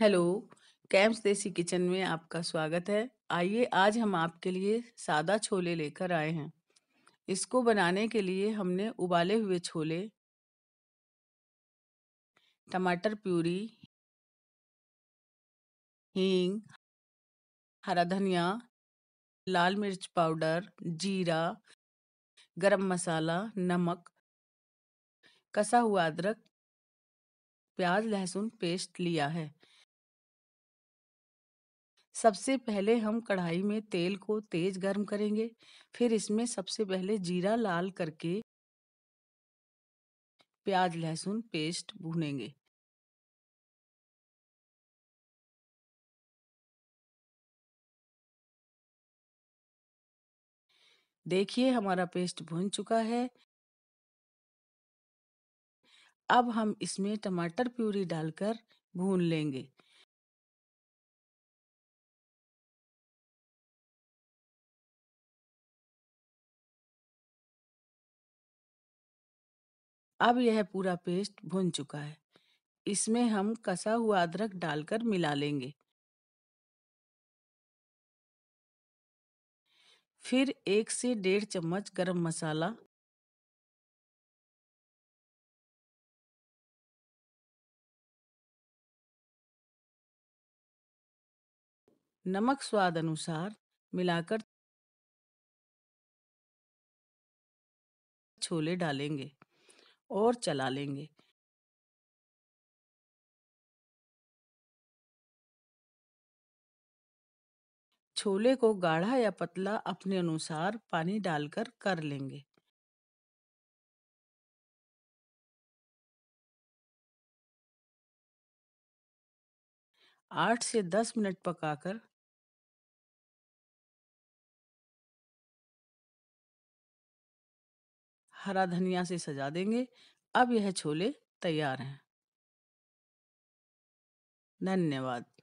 Hello, camps देसी kitchen में आपका स्वागत है। आइए आज हम आपके लिए सादा छोले लेकर आए हैं। इसको बनाने के लिए हमने उबाले हुए छोले टमाटर प्यूरी हींग, हरा धनिया, लाल मिर्च पाउडर, जीरा, गरम मसाला, नमक, कसा हुआ अदरक, प्याज, लहसुन पेस्ट लिया है। सबसे पहले हम कढ़ाई में तेल को तेज गर्म करेंगे फिर इसमें सबसे पहले जीरा लाल करके प्याज लहसुन पेस्ट भूनेंगे देखिए हमारा पेस्ट भुन चुका है अब हम इसमें टमाटर प्यूरी डालकर भून लेंगे अब यह पूरा पेस्ट भुन चुका है इसमें हम कसा हुआ अदरक डालकर मिला लेंगे फिर एक से डेढ़ चम्मच गरम मसाला नमक स्वाद अनुसार मिलाकर छोले डालेंगे और चला लेंगे। छोले को गाढ़ा या पतला अपने अनुसार पानी डालकर कर लेंगे। आठ से दस मिनट पकाकर हरा धनिया से सजा देंगे अब यह छोले तैयार हैं धन्यवाद